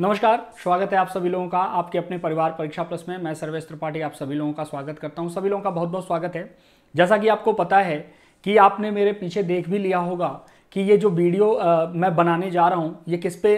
नमस्कार स्वागत है आप सभी लोगों का आपके अपने परिवार परीक्षा प्लस में मैं सर्वेश त्रिपाठी आप सभी लोगों का स्वागत करता हूं सभी लोगों का बहुत बहुत स्वागत है जैसा कि आपको पता है कि आपने मेरे पीछे देख भी लिया होगा कि ये जो वीडियो मैं बनाने जा रहा हूं ये किस पे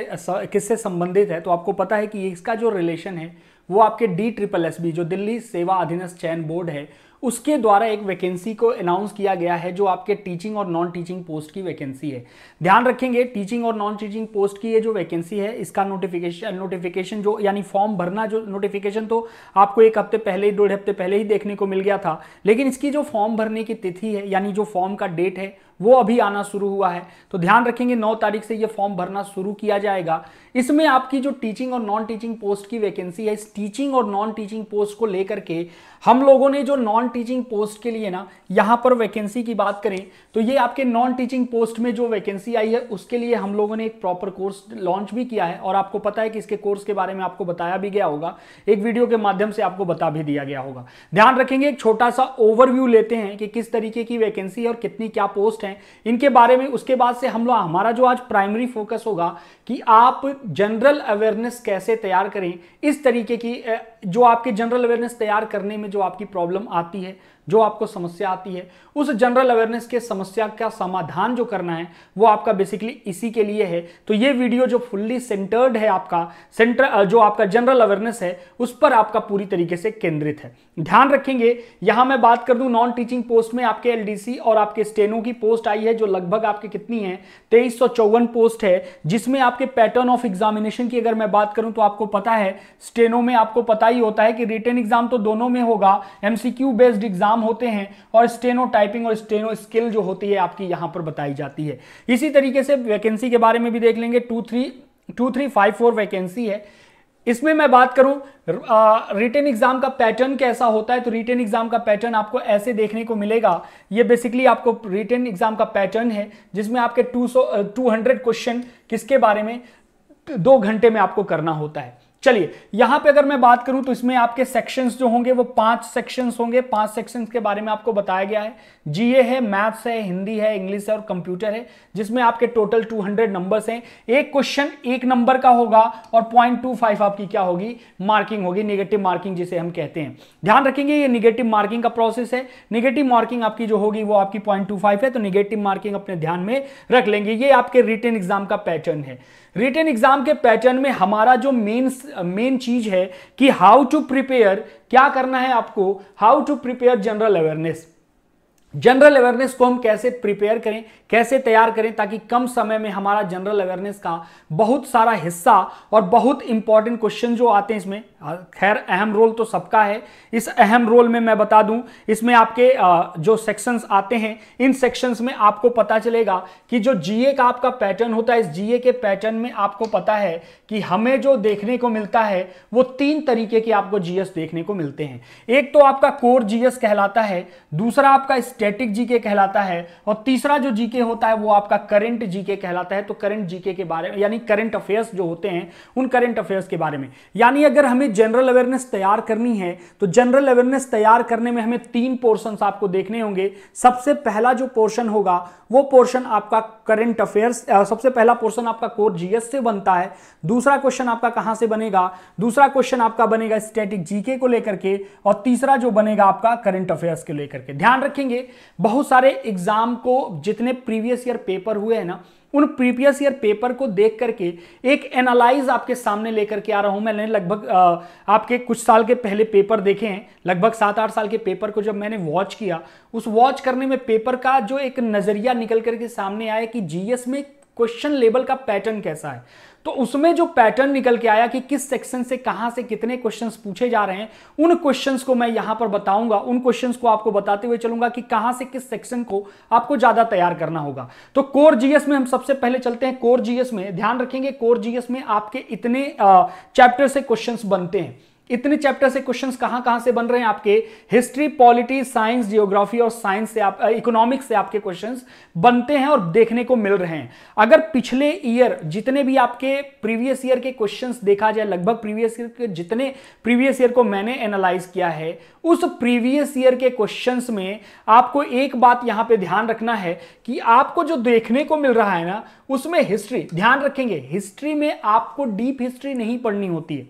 किससे संबंधित है तो आपको पता है कि इसका जो रिलेशन है वो आपके डी ट्रिपल एस बी जो दिल्ली सेवा अधीनस्थ चयन बोर्ड है उसके द्वारा एक वैकेंसी को अनाउंस किया गया है जो आपके टीचिंग और नॉन टीचिंग पोस्ट की वैकेंसी है ध्यान रखेंगे टीचिंग और नॉन टीचिंग पोस्ट की ये जो वैकेंसी है इसका नोटिफिकेशन नोटिफिकेशन जो यानी फॉर्म भरना जो नोटिफिकेशन तो आपको एक हफ्ते पहले डेढ़ हफ्ते पहले ही देखने को मिल गया था लेकिन इसकी जो फॉर्म भरने की तिथि है यानी जो फॉर्म का डेट है वो अभी आना शुरू हुआ है तो ध्यान रखेंगे नौ तारीख से ये फॉर्म भरना शुरू किया जाएगा इसमें आपकी जो टीचिंग और नॉन टीचिंग पोस्ट की वैकेंसी है इस टीचिंग और नॉन टीचिंग पोस्ट को लेकर के हम लोगों ने जो नॉन टीचिंग पोस्ट के लिए ना यहाँ पर वैकेंसी की बात करें तो ये आपके नॉन टीचिंग पोस्ट में जो वैकेंसी आई है उसके लिए हम लोगों ने एक प्रॉपर कोर्स लॉन्च भी किया है और आपको पता है कि इसके कोर्स के बारे में आपको बताया भी गया होगा एक वीडियो के माध्यम से आपको बता भी दिया गया होगा ध्यान रखेंगे एक छोटा सा ओवरव्यू लेते हैं कि किस तरीके की वैकेंसी है और कितनी क्या पोस्ट हैं इनके बारे में उसके बाद से हम लोग हमारा जो आज प्राइमरी फोकस होगा कि आप जनरल अवेयरनेस कैसे तैयार करें इस तरीके की जो आपके जनरल अवेयरनेस तैयार करने में जो आपकी प्रॉब्लम आती है जो आपको समस्या आती है उस जनरल अवेयरनेस के समस्या का समाधान जो करना है वो आपका बेसिकली इसी के लिए है तो ये वीडियो जो फुल्ली सेंटर्ड है आपका सेंटर जो आपका जनरल अवेयरनेस है उस पर आपका पूरी तरीके से केंद्रित है ध्यान रखेंगे यहां मैं बात कर दूं नॉन टीचिंग पोस्ट में आपके एल और आपके स्टेनो की पोस्ट आई है जो लगभग आपके कितनी है तेईस पोस्ट है जिसमें आपके पैटर्न ऑफ एग्जामिनेशन की अगर मैं बात करूं तो आपको पता है स्टेनो में आपको पता ही होता है कि रिटर्न एग्जाम तो दोनों में होगा एमसीक्यू बेस्ड एग्जाम नाम होते हैं और स्टेनो टाइपिंग और स्टेनो स्किल जो होती है आपकी यहां पर बताई जाती है इसी तरीके से वैकेंसी के बारे में भी देख लेंगे two three two three five four vacancy है इसमें मैं बात करूं रिटर्न एग्जाम का पैटर्न कैसा होता है तो रिटर्न एग्जाम का पैटर्न आपको ऐसे देखने को मिलेगा ये बेसिकली आपको रिटर्न एग्जाम का पैटर्न है जिसमें आपके 200 200 क्वेश्चन किसके बारे में दो घंटे में आपको करना होता है चलिए यहां पे अगर मैं बात करूं तो इसमें आपके सेक्शंस जो होंगे वो पांच सेक्शंस होंगे पांच सेक्शंस के बारे में आपको बताया गया है जीए है मैथ्स है हिंदी है इंग्लिश है और कंप्यूटर है जिसमें आपके टोटल 200 नंबर्स हैं एक क्वेश्चन एक नंबर का होगा और पॉइंट टू फाइव आपकी क्या होगी मार्किंग होगी निगेटिव मार्किंग जिसे हम कहते हैं ध्यान रखेंगे ये निगेटिव मार्किंग का प्रोसेस है निगेटिव मार्किंग आपकी जो होगी वो आपकी पॉइंट है तो निगेटिव मार्किंग अपने ध्यान में रख लेंगे ये आपके रिटर्न एग्जाम का पैटर्न है रिटर्न एग्जाम के पैटर्न में हमारा जो मेन मेन चीज है कि हाउ टू प्रिपेयर क्या करना है आपको how to prepare general awareness general awareness को हम कैसे प्रिपेयर करें कैसे तैयार करें ताकि कम समय में हमारा जनरल अवेयरनेस का बहुत सारा हिस्सा और बहुत इंपॉर्टेंट क्वेश्चन जो आते हैं इसमें खैर अहम रोल तो सबका है इस अहम रोल में मैं बता दूं इसमें आपके जो सेक्शंस आते हैं इन सेक्शंस में आपको पता चलेगा कि जो जीए का आपका पैटर्न होता है इस जीए के पैटर्न में आपको पता है कि हमें जो देखने को मिलता है वो तीन तरीके के आपको जीएस देखने को मिलते हैं एक तो आपका कोर जीएस कहलाता है दूसरा आपका स्टेट स्टैटिक जीके कहलाता है और तीसरा जो जीके होता है वो आपका करंट जीके कहलाता है तो करंट जीके के बारे में यानी करंट अफेयर्स जो होते हैं उन करंट अफेयर्स के बारे में यानी अगर हमें जनरल अवेयरनेस तैयार करनी है तो जनरल अवेयरनेस तैयार करने में हमें तीन पोर्शन आपको देखने होंगे सबसे पहला जो पोर्शन होगा वो पोर्शन आपका करंट अफेयर्स सबसे पहला पोर्शन आपका कोर जीएस से बनता है दूसरा क्वेश्चन आपका कहां से बनेगा दूसरा क्वेश्चन आपका बनेगा स्टैटिक जीके को लेकर के और तीसरा जो बनेगा आपका करंट अफेयर्स के लेकर के ध्यान रखेंगे बहुत सारे एग्जाम को जितने प्रीवियस ईयर पेपर हुए हैं ना उन प्रीवियस ईयर पेपर को देख करके एक एनालाइज आपके सामने लेकर के आ रहा हूं मैंने लगभग आपके कुछ साल के पहले पेपर देखे हैं लगभग सात आठ साल के पेपर को जब मैंने वॉच किया उस वॉच करने में पेपर का जो एक नजरिया निकल करके सामने आया कि जीएस में क्वेश्चन लेवल का पैटर्न कैसा है तो उसमें जो पैटर्न निकल के आया कि किस सेक्शन से कहां से कितने क्वेश्चंस पूछे जा रहे हैं उन क्वेश्चंस को मैं यहां पर बताऊंगा उन क्वेश्चंस को आपको बताते हुए चलूंगा कि कहां से किस सेक्शन को आपको ज्यादा तैयार करना होगा तो कोर जीएस में हम सबसे पहले चलते हैं कोर जीएस में ध्यान रखेंगे कोर जीएस में आपके इतने चैप्टर से क्वेश्चन बनते हैं इतने चैप्टर से क्वेश्चंस कहां कहां से बन रहे हैं आपके हिस्ट्री पॉलिटी साइंस जियोग्राफी और साइंस से आप इकोनॉमिक्स से आपके क्वेश्चंस बनते हैं और देखने को मिल रहे हैं अगर पिछले ईयर जितने भी आपके प्रीवियस ईयर के क्वेश्चंस देखा जाए लगभग प्रीवियस ईयर के जितने प्रीवियस ईयर को मैंने एनालाइज किया है उस प्रीवियस ईयर के क्वेश्चन में आपको एक बात यहां पर ध्यान रखना है कि आपको जो देखने को मिल रहा है ना उसमें हिस्ट्री ध्यान रखेंगे हिस्ट्री में आपको डीप हिस्ट्री नहीं पढ़नी होती है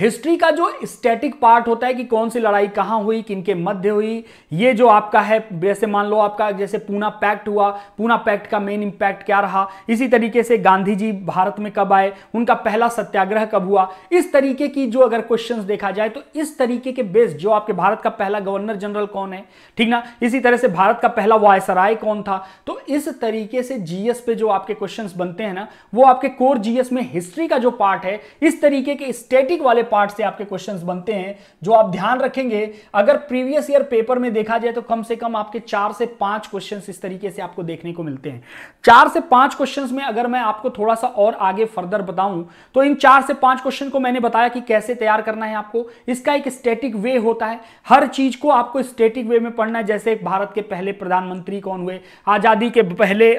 हिस्ट्री का जो स्टैटिक पार्ट होता है कि कौन सी लड़ाई कहां हुई किनके मध्य हुई ये जो आपका है जैसे मान लो आपका जैसे पूना पैक्ट हुआ पूना पैक्ट का मेन इम्पैक्ट क्या रहा इसी तरीके से गांधी जी भारत में कब आए उनका पहला सत्याग्रह कब हुआ इस तरीके की जो अगर क्वेश्चन देखा जाए तो इस तरीके के बेस जो आपके भारत का पहला गवर्नर जनरल कौन है ठीक ना इसी तरह से भारत का पहला वायसराय कौन था तो इस तरीके से जीएस पे जो आपके क्वेश्चन बनते हैं ना वो आपके कोर जीएस में हिस्ट्री का जो पार्ट है इस तरीके के स्टेटिक वाले पार्ट से आपके क्वेश्चंस बनते हैं जो आप ध्यान रखेंगे अगर प्रीवियस ईयर पेपर में देखा जाए तो कम से कम आपके चार से पांच क्वेश्चंस इस तरीके से आपको देखने को मिलते हैं चार से पांच क्वेश्चंस में अगर मैं आपको थोड़ा सा और आगे फर्दर बताऊं तो इन चार से पांच क्वेश्चन को मैंने बताया कि कैसे तैयार करना है आपको इसका एक स्टेटिक वे होता है हर चीज को आपको स्टेटिक वे में पढ़ना है जैसे भारत के पहले प्रधानमंत्री कौन हुए आजादी के पहले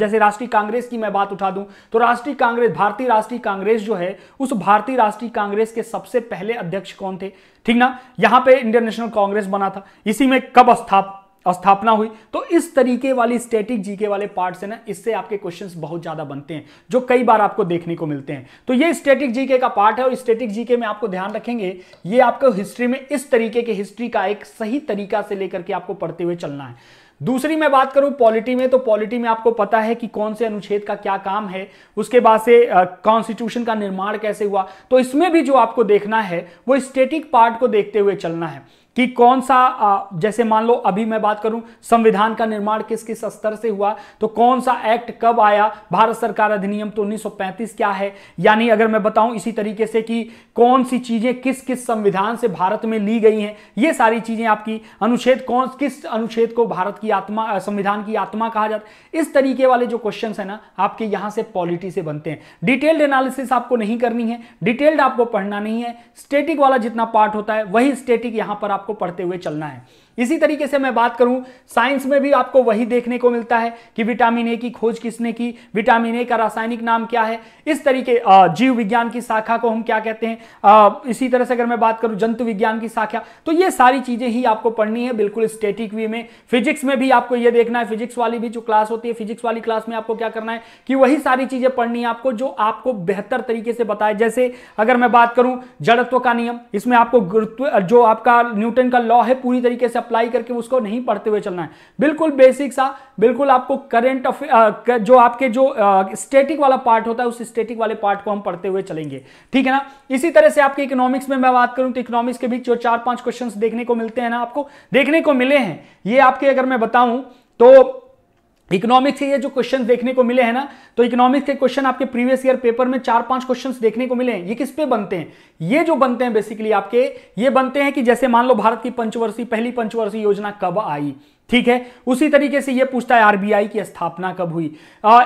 जैसे राष्ट्रीय कांग्रेस की मैं बात उठा दूं तो राष्ट्रीय कांग्रेस भारतीय राष्ट्रीय कांग्रेस जो है उस भारतीय राष्ट्रीय कांग्रेस के सबसे पहले अध्यक्ष कौन थे ठीक ना यहां पे इंडियन नेशनल कांग्रेस बना था इसी में कब अस्थाप स्थापना हुई तो इस तरीके वाली स्टैटिक जीके वाले पार्ट्स है ना इससे आपके क्वेश्चंस बहुत ज्यादा बनते हैं जो कई बार आपको देखने को मिलते हैं तो ये स्टैटिक जीके का पार्ट है और स्टैटिक जीके में आपको ध्यान रखेंगे ये आपको हिस्ट्री में इस तरीके के हिस्ट्री का एक सही तरीका से लेकर के आपको पढ़ते हुए चलना है दूसरी मैं बात करूं पॉलिटी में तो पॉलिटी में आपको पता है कि कौन से अनुच्छेद का क्या काम है उसके बाद से कॉन्स्टिट्यूशन का निर्माण कैसे हुआ तो इसमें भी जो आपको देखना है वो स्टेटिक पार्ट को देखते हुए चलना है कि कौन सा जैसे मान लो अभी मैं बात करूं संविधान का निर्माण किस किस स्तर से हुआ तो कौन सा एक्ट कब आया भारत सरकार अधिनियम तो 1935 क्या है यानी अगर मैं बताऊं इसी तरीके से कि कौन सी चीजें किस किस संविधान से भारत में ली गई हैं ये सारी चीजें आपकी अनुच्छेद कौन किस अनुच्छेद को भारत की आत्मा संविधान की आत्मा कहा जाता इस तरीके वाले जो क्वेश्चन है ना आपके यहां से पॉलिटी से बनते हैं डिटेल्ड एनालिसिस आपको नहीं करनी है डिटेल्ड आपको पढ़ना नहीं है स्टेटिक वाला जितना पार्ट होता है वही स्टेटिक यहां पर आप आपको पढ़ते हुए चलना है इसी तरीके से मैं बात करूं साइंस में भी आपको वही देखने को मिलता है कि विटामिन ए की खोज किसने की विटामिन ए का रासायनिक नाम क्या है इस तरीके जीव विज्ञान की शाखा को हम क्या कहते हैं इसी तरह से अगर मैं बात करूं जंतु विज्ञान की शाखा तो ये सारी चीजें ही आपको पढ़नी है बिल्कुल स्टेटिक वे में फिजिक्स में भी आपको यह देखना है फिजिक्स वाली भी जो क्लास होती है फिजिक्स वाली क्लास में आपको क्या करना है कि वही सारी चीजें पढ़नी है आपको जो आपको बेहतर तरीके से बताए जैसे अगर मैं बात करूं जड़त्व का नियम इसमें आपको गुरुत्व जो आपका न्यूटन का लॉ है पूरी तरीके से अप्लाई करके उसको नहीं पढ़ते हुए चलना है बिल्कुल बेसिक सा बिल्कुल आपको करंट ऑफ जो आपके जो स्टेटिक वाला पार्ट होता है उस स्टेटिक वाले पार्ट को हम पढ़ते हुए चलेंगे ठीक है ना इसी तरह से आपके इकोनॉमिक्स में मैं बात करूं तो इकोनॉमिक्स के भी जो चार पांच क्वेश्चन देखने को मिलते हैं ना आपको देखने को मिले हैं ये आपके अगर मैं बताऊं तो इकोनॉमिक्स के ये जो क्वेश्चन देखने को मिले हैं ना तो इकोनॉमिक्स के क्वेश्चन आपके प्रीवियस ईयर पेपर में चार पांच क्वेश्चन देखने को मिले हैं ये किस पे बनते हैं ये जो बनते हैं बेसिकली आपके ये बनते हैं कि जैसे मान लो भारत की पंचवर्षीय पहली पंचवर्षीय योजना कब आई ठीक है उसी तरीके से यह पूछता है आरबीआई की स्थापना कब हुई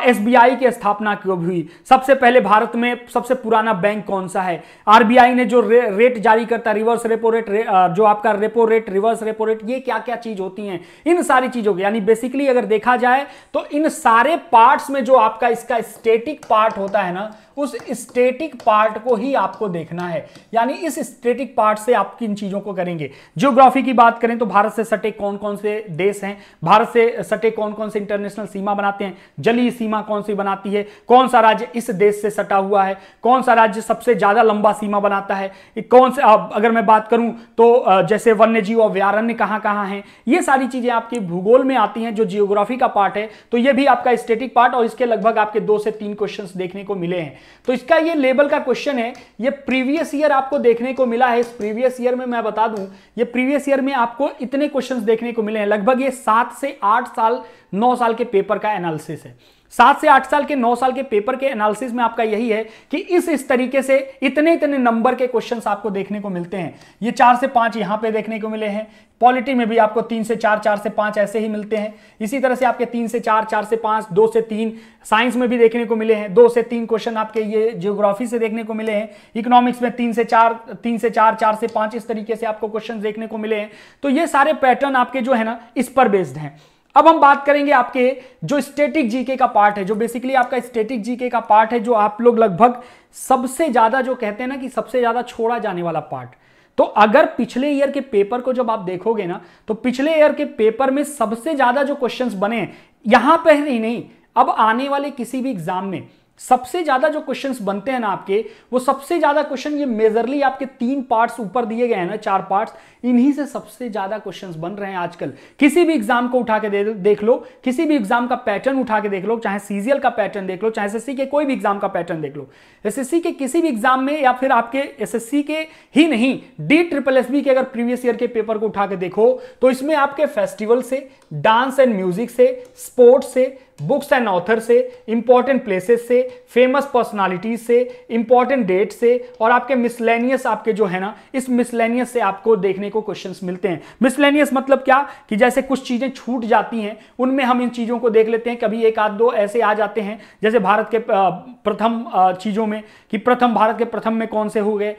एसबीआई की स्थापना कब हुई सबसे पहले भारत में सबसे पुराना बैंक कौन सा है आरबीआई ने जो रे, रेट जारी करता रिवर्स रेपो रेट रे, जो आपका repo rate reverse repo rate ये क्या क्या चीज होती हैं इन सारी चीजों की यानी बेसिकली अगर देखा जाए तो इन सारे पार्ट्स में जो आपका इसका स्टेटिक पार्ट होता है ना उस स्टेटिक पार्ट को ही आपको देखना है यानी इस स्टेटिक पार्ट से आप किन चीजों को करेंगे जियोग्राफी की बात करें तो भारत से सटे कौन कौन से देश हैं भारत से सटे कौन कौन से इंटरनेशनल सीमा बनाते हैं जलीय सीमा कौन सी बनाती है कौन सा राज्य इस देश से सटा हुआ है कौन सा राज्य सबसे ज्यादा लंबा सीमा बनाता है कौन सा अगर मैं बात करूं तो जैसे वन्य जीव अभ्यारण्य कहां कहां है ये सारी चीजें आपकी भूगोल में आती हैं जो जियोग्राफी का पार्ट है तो ये भी आपका स्टेटिक पार्ट और इसके लगभग आपके दो से तीन क्वेश्चन देखने को मिले हैं तो इसका ये लेबल का क्वेश्चन है ये प्रीवियस ईयर आपको देखने को मिला है इस प्रीवियस ईयर में मैं बता दूं ये प्रीवियस ईयर में आपको इतने क्वेश्चंस देखने को मिले हैं लगभग ये सात से आठ साल नौ साल के पेपर का एनालिसिस है सात से आठ साल के नौ साल के पेपर के एनालिसिस में आपका यही है कि इस इस तरीके से इतने इतने नंबर के क्वेश्चंस आपको देखने को मिलते हैं ये चार से पांच यहां पे देखने को मिले हैं पॉलिटी में भी आपको तीन से चार चार से पांच ऐसे ही मिलते हैं इसी तरह से आपके तीन से चार चार से पांच दो से तीन साइंस में भी देखने को मिले हैं दो से तीन क्वेश्चन आपके ये जियोग्राफी से देखने को मिले हैं इकोनॉमिक्स में तीन से चार तीन से चार चार से पांच इस तरीके से आपको क्वेश्चन देखने को मिले हैं तो ये सारे पैटर्न आपके जो है ना इस पर बेस्ड हैं अब हम बात करेंगे आपके जो स्टेटिक जीके का पार्ट है जो बेसिकली आपका स्टेटिक जीके का पार्ट है जो आप लोग लगभग सबसे ज्यादा जो कहते हैं ना कि सबसे ज्यादा छोड़ा जाने वाला पार्ट तो अगर पिछले ईयर के पेपर को जब आप देखोगे ना तो पिछले ईयर के पेपर में सबसे ज्यादा जो क्वेश्चंस बने हैं यहां पर ही नहीं अब आने वाले किसी भी एग्जाम में सबसे ज्यादा जो क्वेश्चंस बनते हैं ना आपके वो सबसे ज्यादा क्वेश्चन ये मेजरली आपके तीन पार्ट्स ऊपर दिए गए हैं ना चार पार्ट्स इन्हीं से सबसे ज्यादा क्वेश्चंस बन रहे हैं आजकल किसी भी एग्जाम को उठा के दे, देख लो किसी भी एग्जाम का पैटर्न उठा के देख लो चाहे सीजीएल का पैटर्न देख लो चाहे एस के कोई भी एग्जाम का पैटर्न देख लो एस के किसी भी एग्जाम में या फिर आपके एस के ही नहीं डी ट्रिपल एस के अगर प्रीवियस ईयर के पेपर को उठा के देखो तो इसमें आपके फेस्टिवल से डांस एंड म्यूजिक से स्पोर्ट्स से बुक्स एंड ऑथर से इंपॉर्टेंट प्लेसेस से फेमस पर्सनालिटीज से इंपॉर्टेंट डेट से और आपके मिसलेनियस आपके जो है ना इस मिसलेनियस से आपको देखने को क्वेश्चंस मिलते हैं मिसलेनियस मतलब क्या कि जैसे कुछ चीज़ें छूट जाती हैं उनमें हम इन चीज़ों को देख लेते हैं कभी एक आध दो ऐसे आ जाते हैं जैसे भारत के प्रथम चीज़ों में कि प्रथम भारत के प्रथम में कौन से हो गए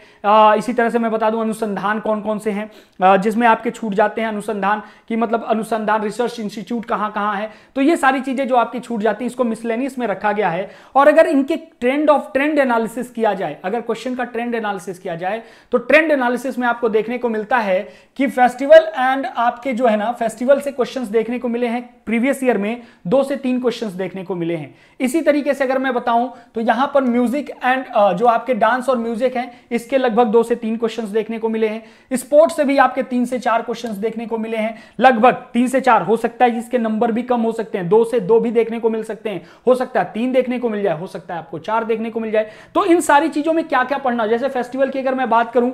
इसी तरह से मैं बता दूं अनुसंधान कौन कौन से हैं जिसमें आपके छूट जाते हैं अनुसंधान की मतलब अनुसंधान रिसर्च इंस्टीट्यूट कहाँ कहाँ है तो ये सारी चीज़ें जो आप आपकी छूट जाती है इसको मिसलेनियस में रखा गया है और अगर इनके ट्रेंड ऑफ ट्रेंड एनालिसिस किया जाए अगर क्वेश्चन का ट्रेंड एनालिसिस किया जाए तो ट्रेंड एनालिसिस में आपको देखने को मिलता है कि फेस्टिवल एंड आपके जो है ना फेस्टिवल से क्वेश्चन देखने को मिले हैं प्रीवियस ईयर में दो से तीन क्वेश्चन देखने को मिले हैं इसी तरीके से अगर मैं बताऊं तो यहां पर म्यूजिक एंड जो आपके डांस और म्यूजिक है इसके लगभग दो से तीन क्वेश्चन देखने को मिले हैं स्पोर्ट्स से भी आपके तीन से चार क्वेश्चन देखने को मिले हैं लगभग तीन से चार हो सकता है इसके नंबर भी कम हो सकते हैं दो से दो भी देखने को मिल सकते हैं हो सकता है तीन देखने को मिल जाए हो सकता है आपको चार देखने को मिल जाए तो इन सारी चीजों में क्या क्या पढ़ना जैसे फेस्टिवल की अगर मैं बात करूं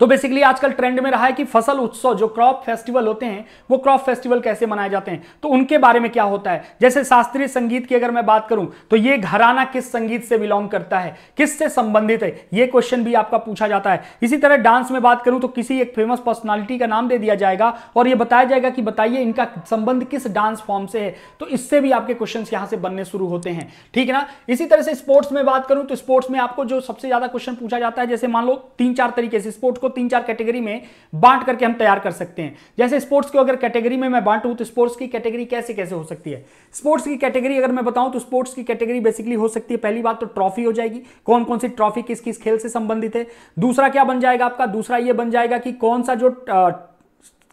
तो बेसिकली आजकल ट्रेंड में रहा है कि फसल उत्सव जो क्रॉप फेस्टिवल होते हैं वो क्रॉप फेस्टिवल कैसे मनाए जाते हैं तो उनके बारे में क्या होता है जैसे शास्त्रीय संगीत की अगर मैं बात करूं तो ये घराना किस संगीत से बिलोंग करता है किससे संबंधित है ये क्वेश्चन भी आपका पूछा जाता है इसी तरह डांस में बात करूं तो किसी एक फेमस पर्सनैलिटी का नाम दे दिया जाएगा और यह बताया जाएगा कि बताइए इनका संबंध किस डांस फॉर्म से है तो इससे भी आपके क्वेश्चन यहां से बनने शुरू होते हैं ठीक है ना इसी तरह से स्पोर्ट्स में बात करूं तो स्पोर्ट्स में आपको जो सबसे ज्यादा क्वेश्चन पूछा जाता है जैसे मान लो तीन चार तरीके से स्पोर्ट्स को उसको तीन चार कैटेगरी में बांट करके हम तैयार कर सकते हैं जैसे स्पोर्ट्स को अगर कैटेगरी में मैं बांटूं तो स्पोर्ट्स की कैटेगरी कैसे कैसे हो सकती है स्पोर्ट्स की कैटेगरी अगर मैं बताऊं तो स्पोर्ट्स की कैटेगरी बेसिकली हो सकती है पहली बात तो ट्रॉफी हो जाएगी कौन कौन सी ट्रॉफी किस किस खेल से संबंधित है दूसरा क्या बन जाएगा आपका दूसरा यह बन जाएगा कि कौन सा जो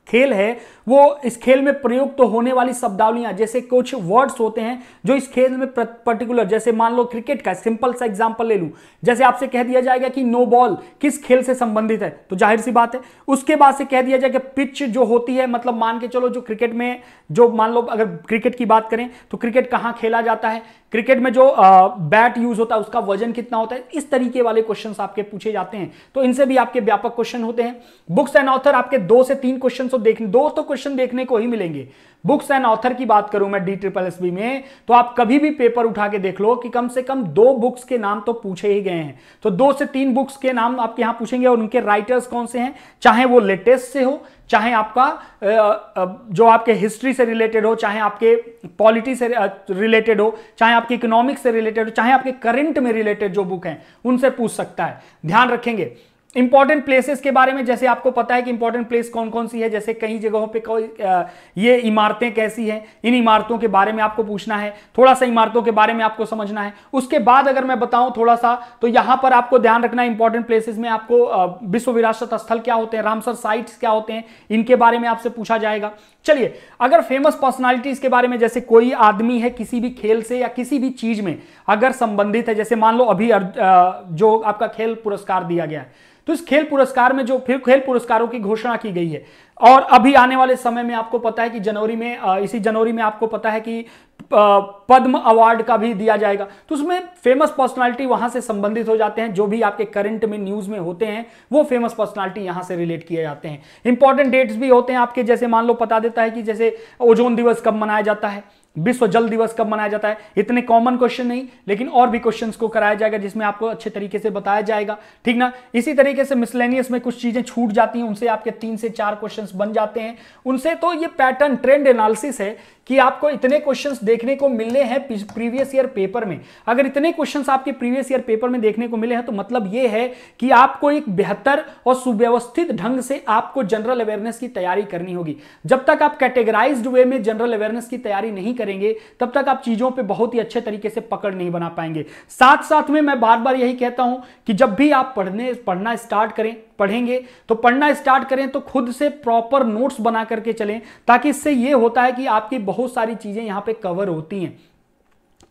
खेल है वो इस खेल में प्रयुक्त तो होने वाली शब्दावलियां जैसे कुछ वर्ड्स होते हैं जो इस खेल में पर्टिकुलर जैसे मान लो क्रिकेट का सिंपल सा एग्जांपल ले लूं जैसे आपसे कह दिया जाएगा कि नो बॉल किस खेल से संबंधित है तो जाहिर सी बात है उसके बाद से कह दिया कि पिच जो होती है मतलब मान के चलो जो क्रिकेट में जो मान लो अगर क्रिकेट की बात करें तो क्रिकेट कहाँ खेला जाता है क्रिकेट में जो बैट यूज होता है उसका वजन कितना होता है इस तरीके वाले क्वेश्चन आपके पूछे जाते हैं तो इनसे भी आपके व्यापक क्वेश्चन होते हैं बुक्स एंड ऑथर आपके दो से तीन क्वेश्चन तो देख दो तो क्वेश्चन देखने को ही मिलेंगे बुक्स एंड ऑथर की बात करूं मैं डी ट्रिपल एस बी में तो आप कभी भी पेपर उठा के देख लो कि कम से कम दो बुक्स के नाम तो पूछे ही गए हैं तो दो से तीन बुक्स के नाम आपके यहां पूछेंगे और उनके राइटर्स कौन से हैं चाहे वो लेटेस्ट से हो चाहे आपका जो आपके हिस्ट्री से रिलेटेड हो चाहे आपके पॉलिटी से रिलेटेड हो चाहे आपके इकोनॉमिक्स से रिलेटेड हो चाहे आपके करंट में रिलेटेड जो बुक हैं उनसे पूछ सकता है ध्यान रखेंगे इंपॉर्टेंट प्लेसेस के बारे में जैसे आपको पता है कि इंपॉर्टेंट प्लेस कौन कौन सी है जैसे कई जगहों पे ये इमारतें कैसी हैं इन इमारतों के बारे में आपको पूछना है थोड़ा सा इमारतों के बारे में आपको समझना है उसके बाद अगर मैं बताऊं थोड़ा सा तो यहां पर आपको ध्यान रखना इंपॉर्टेंट प्लेसेस में आपको विश्व विरासत स्थल क्या होते हैं रामसर साइट्स क्या होते हैं इनके बारे में आपसे पूछा जाएगा चलिए अगर फेमस पर्सनैलिटीज के बारे में जैसे कोई आदमी है किसी भी खेल से या किसी भी चीज में अगर संबंधित है जैसे मान लो अभी जो आपका खेल पुरस्कार दिया गया है तो इस खेल पुरस्कार में जो फिर खेल पुरस्कारों की घोषणा की गई है और अभी आने वाले समय में आपको पता है कि जनवरी में इसी जनवरी में आपको पता है कि पद्म अवार्ड का भी दिया जाएगा तो उसमें फेमस पर्सनालिटी वहां से संबंधित हो जाते हैं जो भी आपके करंट में न्यूज में होते हैं वो फेमस पर्सनालिटी यहां से रिलेट किए जाते हैं इंपॉर्टेंट डेट्स भी होते हैं आपके जैसे मान लो पता देता है कि जैसे ओजोन दिवस कब मनाया जाता है विश्व जल दिवस कब मनाया जाता है इतने कॉमन क्वेश्चन नहीं लेकिन और भी क्वेश्चंस को कराया जाएगा जिसमें आपको अच्छे तरीके से बताया जाएगा ठीक ना इसी तरीके से मिसलेनियस में कुछ चीजें छूट जाती हैं उनसे आपके तीन से चार क्वेश्चंस बन जाते हैं उनसे तो ये पैटर्न ट्रेंड एनालिसिस है कि आपको इतने क्वेश्चंस देखने को मिले हैं प्रीवियस ईयर पेपर में अगर इतने क्वेश्चंस आपके प्रीवियस ईयर पेपर में देखने को मिले हैं तो मतलब यह है कि आपको एक बेहतर और सुव्यवस्थित ढंग से आपको जनरल अवेयरनेस की तैयारी करनी होगी जब तक आप कैटेगराइज्ड वे में जनरल अवेयरनेस की तैयारी नहीं करेंगे तब तक आप चीज़ों पे बहुत ही अच्छे तरीके से पकड़ नहीं बना पाएंगे साथ साथ में मैं बार बार यही कहता हूं कि जब भी आप पढ़ने पढ़ना स्टार्ट करें पढ़ेंगे तो पढ़ना स्टार्ट करें तो खुद से प्रॉपर नोट्स बना करके चलें ताकि इससे यह होता है कि आपकी बहुत सारी चीज़ें यहां पर कवर होती हैं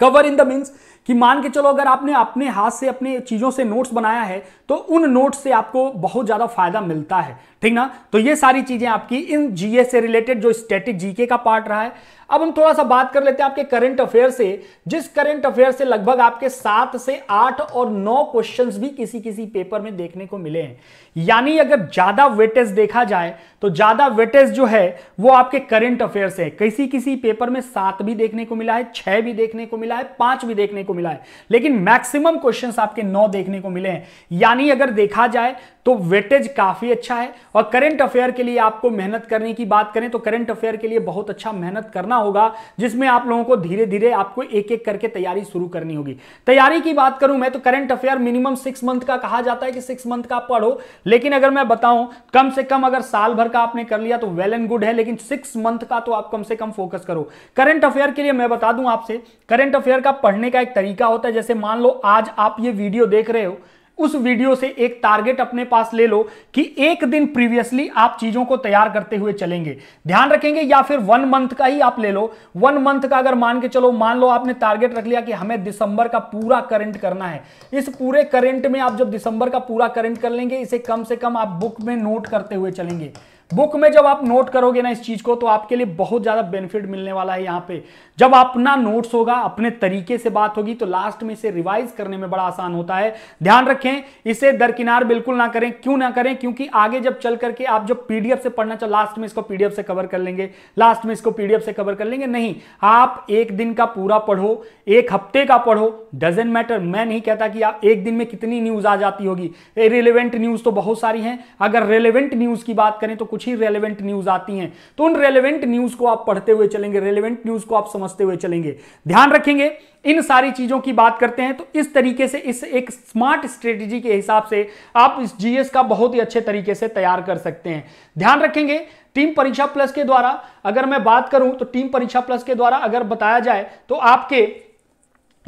कवर इन द मीन्स कि मान के चलो अगर आपने अपने हाथ से अपने चीज़ों से नोट्स बनाया है तो उन नोट्स से आपको बहुत ज़्यादा फायदा मिलता है ठीक ना तो ये सारी चीज़ें आपकी इन जीए से रिलेटेड जो स्टैटिक जीके का पार्ट रहा है अब हम थोड़ा सा बात कर लेते हैं आपके करंट अफेयर से जिस करंट अफेयर से लगभग आपके सात से आठ और नौ क्वेश्चन भी किसी किसी पेपर में देखने को मिले हैं यानी अगर ज्यादा वेटेज देखा जाए तो ज्यादा वेटेज जो है वो आपके करंट अफेयर से है किसी किसी पेपर में सात भी देखने को मिला है छह भी देखने को मिला है पांच भी देखने को मिला है लेकिन मैक्सिमम क्वेश्चन आपके नौ देखने को मिले हैं यानी अगर देखा जाए तो वेटेज काफी अच्छा है और करंट अफेयर के लिए आपको मेहनत करने की बात करें तो करंट अफेयर के लिए बहुत अच्छा मेहनत करना होगा जिसमें आप लोगों को धीरे धीरे आपको एक एक करके तैयारी शुरू करनी होगी तैयारी की बात करूं मैं तो current affair minimum six month का कहा जाता है कि सिक्स मंथ का पढ़ो लेकिन अगर मैं बताऊं कम से कम अगर साल भर का आपने कर लिया तो वेल एंड गुड है लेकिन सिक्स मंथ का तो आप कम से कम फोकस करो करंट अफेयर के लिए मैं बता दूं आपसे करंट अफेयर का पढ़ने का एक तरीका होता है जैसे मान लो आज आप ये वीडियो देख रहे हो उस वीडियो से एक टारगेट अपने पास ले लो कि एक दिन प्रीवियसली आप चीजों को तैयार करते हुए चलेंगे ध्यान रखेंगे या फिर वन मंथ का ही आप ले लो वन मंथ का अगर मान के चलो मान लो आपने टारगेट रख लिया कि हमें दिसंबर का पूरा करंट करना है इस पूरे करंट में आप जब दिसंबर का पूरा करंट कर लेंगे इसे कम से कम आप बुक में नोट करते हुए चलेंगे बुक में जब आप नोट करोगे ना इस चीज को तो आपके लिए बहुत ज्यादा बेनिफिट मिलने वाला है यहाँ पे जब अपना नोट्स होगा अपने तरीके से बात होगी तो लास्ट में इसे रिवाइज करने में बड़ा आसान होता है ध्यान रखें इसे दरकिनार बिल्कुल ना करें क्यों ना करें क्योंकि आगे जब चल करके आप जब पीडीएफ से पढ़ना चाहो लास्ट में इसको पीडीएफ से कवर कर लेंगे लास्ट में इसको पीडीएफ से कवर कर लेंगे नहीं आप एक दिन का पूरा पढ़ो एक हफ्ते का पढ़ो डजेंट मैटर मैं नहीं कहता कि आप एक दिन में कितनी न्यूज आ जाती होगी रिलेवेंट न्यूज तो बहुत सारी है अगर रिलेवेंट न्यूज की बात करें तो कुछ कुछ ही रेलिवेंट न्यूज आती हैं तो उन रेलिवेंट न्यूज को आप पढ़ते हुए चलेंगे रेलिवेंट न्यूज को आप समझते हुए चलेंगे ध्यान रखेंगे इन सारी चीजों की बात करते हैं तो इस तरीके से इस एक स्मार्ट स्ट्रेटेजी के हिसाब से आप इस जीएस का बहुत ही अच्छे तरीके से तैयार कर सकते हैं ध्यान रखेंगे टीम परीक्षा प्लस के द्वारा अगर मैं बात करूं तो टीम परीक्षा प्लस के द्वारा अगर बताया जाए तो आपके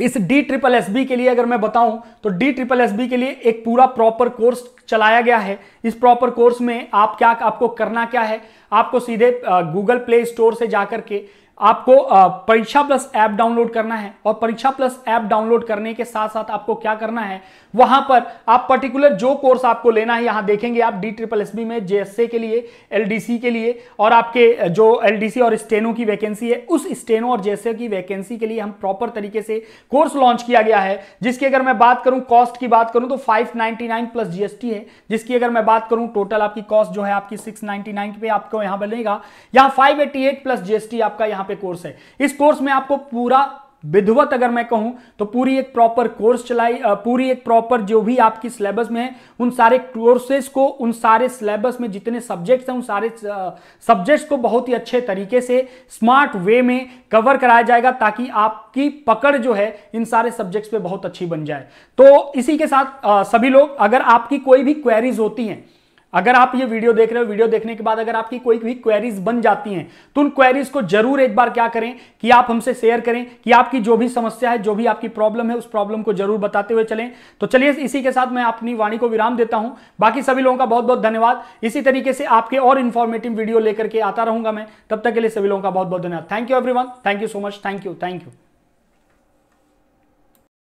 इस डी ट्रिपल एस बी के लिए अगर मैं बताऊं तो डी ट्रिपल एस बी के लिए एक पूरा प्रॉपर कोर्स चलाया गया है इस प्रॉपर कोर्स में आप क्या आपको करना क्या है आपको सीधे गूगल प्ले स्टोर से जाकर के आपको परीक्षा प्लस ऐप डाउनलोड करना है और परीक्षा प्लस ऐप डाउनलोड करने के साथ साथ आपको क्या करना है वहां पर आप पर्टिकुलर जो कोर्स आपको लेना है यहां देखेंगे आप डी ट्रिपल एस बी में जेएससी के लिए एलडीसी के लिए और आपके जो एलडीसी और स्टेनो की वैकेंसी है उस स्टेनो और जेएससी की वैकेंसी के लिए हम प्रॉपर तरीके से कोर्स लॉन्च किया गया है जिसकी अगर मैं बात करूं कॉस्ट की बात करूं तो नाइन प्लस जीएसटी है जिसकी अगर मैं बात करूं टोटल आपकी कॉस्ट जो है आपकी नाइन पे आपको यहां बनेगा यहां एट प्लस जीएसटी आपका यहां यहां पे कोर्स है इस कोर्स में आपको पूरा विधवत अगर मैं कहूं तो पूरी एक प्रॉपर कोर्स चलाई पूरी एक प्रॉपर जो भी आपकी सिलेबस में है उन सारे कोर्सेज को उन सारे सिलेबस में जितने सब्जेक्ट्स हैं उन सारे सब्जेक्ट्स को बहुत ही अच्छे तरीके से स्मार्ट वे में कवर कराया जाएगा ताकि आपकी पकड़ जो है इन सारे सब्जेक्ट्स पे बहुत अच्छी बन जाए तो इसी के साथ आ, सभी लोग अगर आपकी कोई भी क्वेरीज होती हैं अगर आप ये वीडियो देख रहे हो वीडियो देखने के बाद अगर आपकी कोई भी क्वेरीज बन जाती हैं तो उन क्वेरीज को जरूर एक बार क्या करें कि आप हमसे शेयर करें कि आपकी जो भी समस्या है जो भी आपकी प्रॉब्लम है उस प्रॉब्लम को जरूर बताते हुए चलें तो चलिए इसी के साथ मैं अपनी वाणी को विराम देता हूं बाकी सभी लोगों का बहुत बहुत धन्यवाद इसी तरीके से आपके और इन्फॉर्मेटिव वीडियो लेकर के आता रहूंगा मैं तब तक के लिए सभी लोगों का बहुत बहुत धन्यवाद thank you every thank you so much thank you thank you